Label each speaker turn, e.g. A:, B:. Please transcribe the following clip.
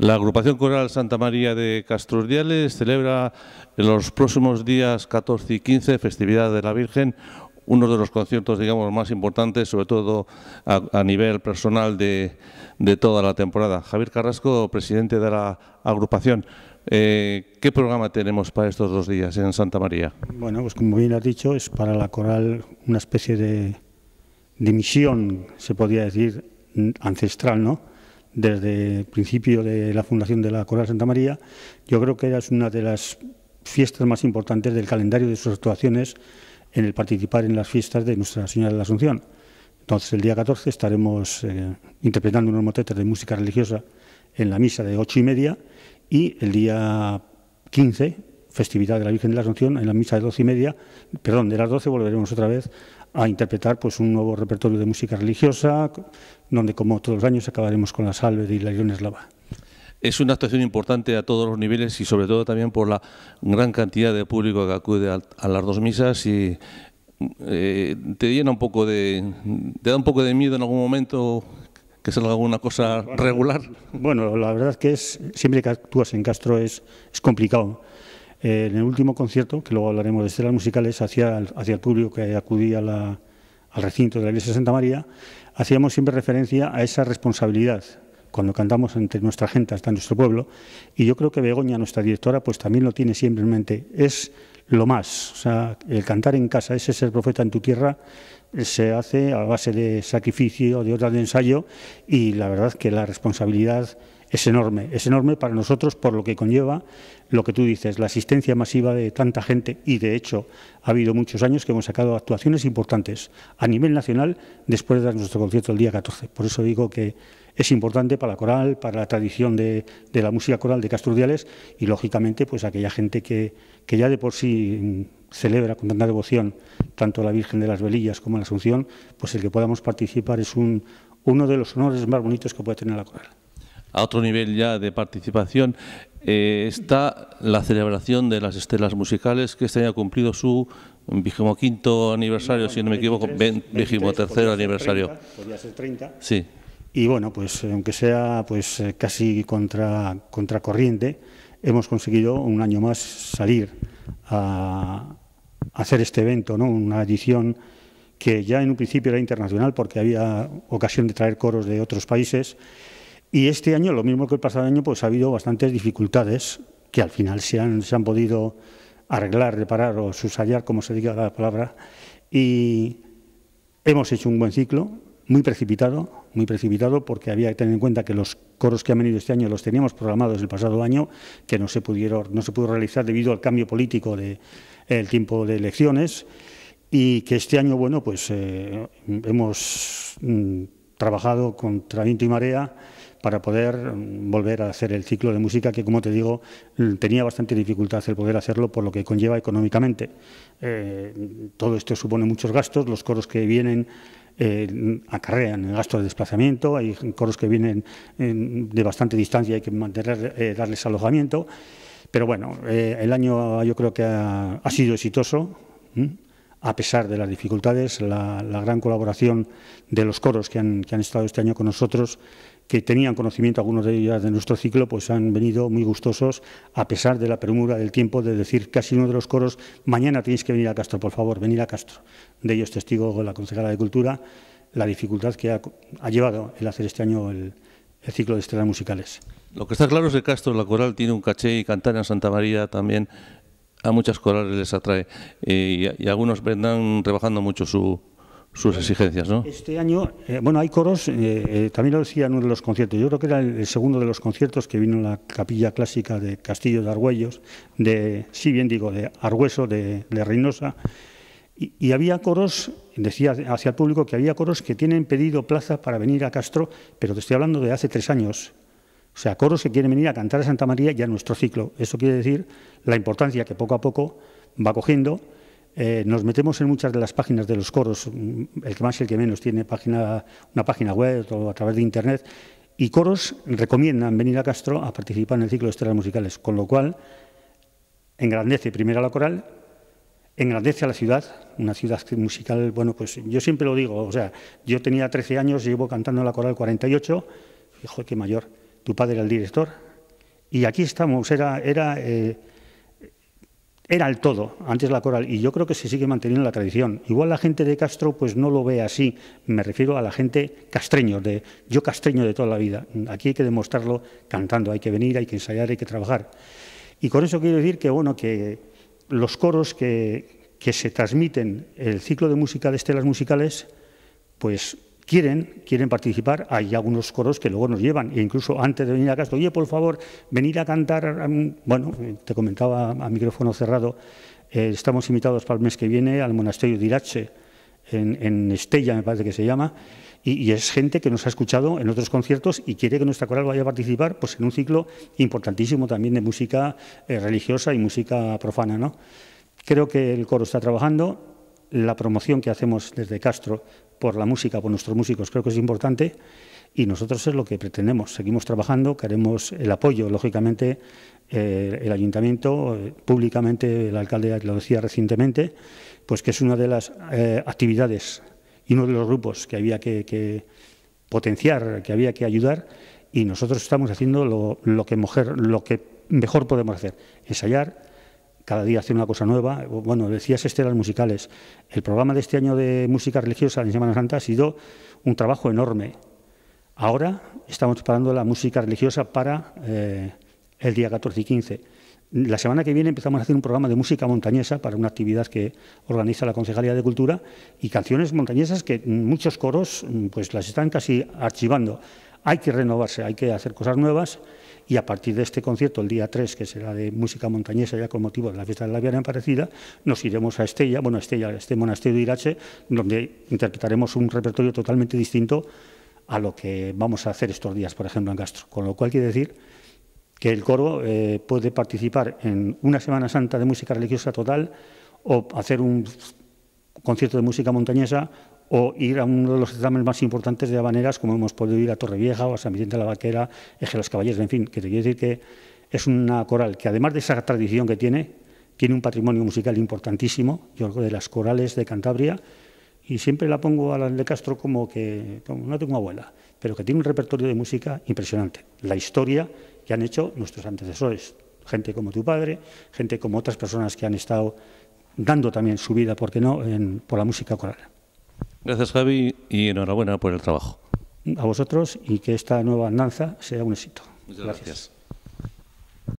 A: La agrupación coral Santa María de Castrurdiales celebra en los próximos días 14 y 15, festividad de la Virgen, uno de los conciertos digamos más importantes, sobre todo a, nivel personal de, toda la temporada. Javier Carrasco, presidente de la agrupación. Eh, ¿Qué programa tenemos para estos dos días en Santa María?
B: Bueno, pues como bien has dicho, es para la coral una especie de, de misión, se podría decir, ancestral, ¿no? desde el principio de la fundación de la Coral Santa María, yo creo que es una de las fiestas más importantes del calendario de sus actuaciones en el participar en las fiestas de Nuestra Señora de la Asunción. Entonces, el día 14 estaremos eh, interpretando unos motetes de música religiosa en la misa de ocho y media y el día 15, festividad de la Virgen de la Asunción, en la misa de doce y media, perdón, de las 12 volveremos otra vez a interpretar pues, un nuevo repertorio de música religiosa, donde como todos los años acabaremos con la salve de la Eslava.
A: Es una actuación importante a todos los niveles y sobre todo también por la gran cantidad de público que acude a, las dos misas y eh, te llena un poco de, da un poco de miedo en algún momento que salga alguna cosa regular.
B: Bueno, la verdad es que siempre que actúas en Castro es complicado en el último concierto, que luego hablaremos de escenas musicales, hacia el, el público que acudía al recinto de la Iglesia de Santa María, hacíamos siempre referencia a esa responsabilidad cuando cantamos entre nuestra gente, hasta nuestro pueblo, y yo creo que Begoña, nuestra directora, pues también lo tiene siempre en mente. Es lo más, o sea, el cantar en casa, ese ser profeta en tu tierra, se hace a base de sacrificio, de horas de ensayo y la verdad que la responsabilidad es enorme. Es enorme para nosotros por lo que conlleva lo que tú dices, la asistencia masiva de tanta gente y de hecho ha habido muchos años que hemos sacado actuaciones importantes a nivel nacional después de nuestro concierto el día 14. Por eso digo que es importante para la coral, para la tradición de, de la música coral de Casturdiales y lógicamente pues aquella gente que, que ya de por sí celebra con tanta devoción tanto la Virgen de las Velillas como la Asunción, pues el que podamos participar es un, uno de los honores más bonitos que puede tener la coral.
A: A otro nivel ya de participación eh, está la celebración de las estelas musicales que este año ha cumplido su vigésimo quinto aniversario, si no me equivoco, vigésimo tercero aniversario. podría ser 30. Sí.
B: Y bueno, pues aunque sea pues eh, casi contra contracorriente, hemos conseguido un año más salir a, hacer este evento, ¿no? una edición que ya en un principio era internacional porque había ocasión de traer coros de otros países. Y este año, lo mismo que el pasado año, pues ha habido bastantes dificultades que al final se han, podido arreglar, reparar o subsayar como se diga la palabra. Y hemos hecho un buen ciclo, muy precipitado, muy precipitado porque había que tener en cuenta que los coros que han venido este año los teníamos programados el pasado año, que no se pudieron, no se pudo realizar debido al cambio político de el tiempo de elecciones y que este año, bueno, pues eh, hemos mm, trabajado contra viento y marea para poder mm, volver a hacer el ciclo de música que, como te digo, mm, tenía bastante dificultad el poder hacerlo por lo que conlleva económicamente. Eh, todo esto supone muchos gastos, los coros que vienen eh, acarrean el gasto de desplazamiento, hay coros que vienen eh, de bastante distancia y hay que mantener, eh, darles alojamiento. Pero bueno, el año yo creo que ha, sido exitoso, a pesar de las dificultades, la, la, gran colaboración de los coros que han, que han estado este año con nosotros que tenían conocimiento algunos de ellos de nuestro ciclo, pues han venido muy gustosos, a pesar de la premura del tiempo, de decir casi uno de los coros, mañana tenéis que venir a Castro, por favor, venir a Castro. De ellos testigo la concejala de Cultura, la dificultad que ha, llevado el hacer este año el, ciclo de estrellas musicales.
A: Lo que está claro es que Castro, la coral, tiene un caché y cantar en Santa María también a muchas corales les atrae eh, y, y, algunos vendrán rebajando mucho su, sus exigencias, ¿no?
B: Este año, eh, bueno, hay coros, eh, eh, también lo decía en uno de los conciertos, yo creo que era el, segundo de los conciertos que vino en la capilla clásica de Castillo de Argüellos, de, sí bien digo, de Argüeso, de, de Reynosa, y, y, había coros, decía hacia el público que había coros que tienen pedido plaza para venir a Castro, pero te estoy hablando de hace tres años. O sea, coros que quieren venir a cantar a Santa María ya en nuestro ciclo. Eso quiere decir la importancia que poco a poco va cogiendo eh, nos metemos en muchas de las páginas de los coros, mm, el que más y el que menos tiene página, una página web o a través de internet, y coros recomiendan venir a Castro a participar en el ciclo de estrellas musicales, con lo cual engrandece primero a la coral, engrandece a la ciudad, una ciudad musical, bueno, pues yo siempre lo digo, o sea, yo tenía 13 años, llevo cantando en la coral 48, hijo, qué mayor, tu padre era el director, y aquí estamos, era, era eh, era el todo, antes la coral, y yo creo que se sigue manteniendo la tradición. Igual la gente de Castro pues no lo ve así, me refiero a la gente castreño, de yo castreño de toda la vida. Aquí hay que demostrarlo cantando, hay que venir, hay que ensayar, hay que trabajar. Y con eso quiero decir que, bueno, que los coros que, que se transmiten, el ciclo de música de estelas musicales, pues quieren, quieren participar. Hay algunos coros que luego nos llevan, e incluso antes de venir a casa, oye, por favor, venir a cantar. Bueno, te comentaba a micrófono cerrado, eh, estamos invitados para el mes que viene al monasterio de Irache, en, Estella, me parece que se llama. Y, es gente que nos ha escuchado en otros conciertos y quiere que nuestra coral vaya a participar pues, en un ciclo importantísimo también de música eh, religiosa y música profana. ¿no? Creo que el coro está trabajando, la promoción que hacemos desde Castro por la música, por nuestros músicos, creo que es importante y nosotros es lo que pretendemos. Seguimos trabajando, queremos el apoyo, lógicamente, eh, el ayuntamiento, eh, públicamente el alcalde lo decía recientemente, pues que es una de las eh, actividades y uno de los grupos que había que, potenciar, que había que ayudar y nosotros estamos haciendo lo, que, lo que mejor podemos hacer, ensayar, cada día hacer una cosa nueva. Bueno, decías estelas musicales. El programa de este año de música religiosa en Semana Santa ha sido un trabajo enorme. Ahora estamos preparando la música religiosa para eh, el día 14 y 15. La semana que viene empezamos a hacer un programa de música montañesa para una actividad que organiza la Concejalía de Cultura y canciones montañesas que muchos coros pues las están casi archivando. Hay que renovarse, hay que hacer cosas nuevas y a partir de este concierto, el día 3, que será de música montañesa ya con motivo de la fiesta de la Viana Aparecida, nos iremos a Estella, bueno, a Estella, este monasterio de Irache, donde interpretaremos un repertorio totalmente distinto a lo que vamos a hacer estos días, por ejemplo, en Castro. Con lo cual quiere decir que el coro eh, puede participar en una Semana Santa de música religiosa total o hacer un concierto de música montañesa o ir a uno de los exámenes más importantes de habaneras, como hemos podido ir a Torrevieja o a San Vicente de la Vaquera, Eje los caballeros. en fin, que te quiero decir que es una coral que además de esa tradición que tiene, tiene un patrimonio musical importantísimo, yo creo de las corales de Cantabria, y siempre la pongo a la de Castro como que, no tengo abuela, pero que tiene un repertorio de música impresionante. La historia que han hecho nuestros antecesores, gente como tu padre, gente como otras personas que han estado dando también su vida, ¿por qué no?, en, por la música coral.
A: Gracias, Javi, y enhorabuena por el trabajo.
B: A vosotros y que esta nueva andanza sea un éxito. Muchas gracias.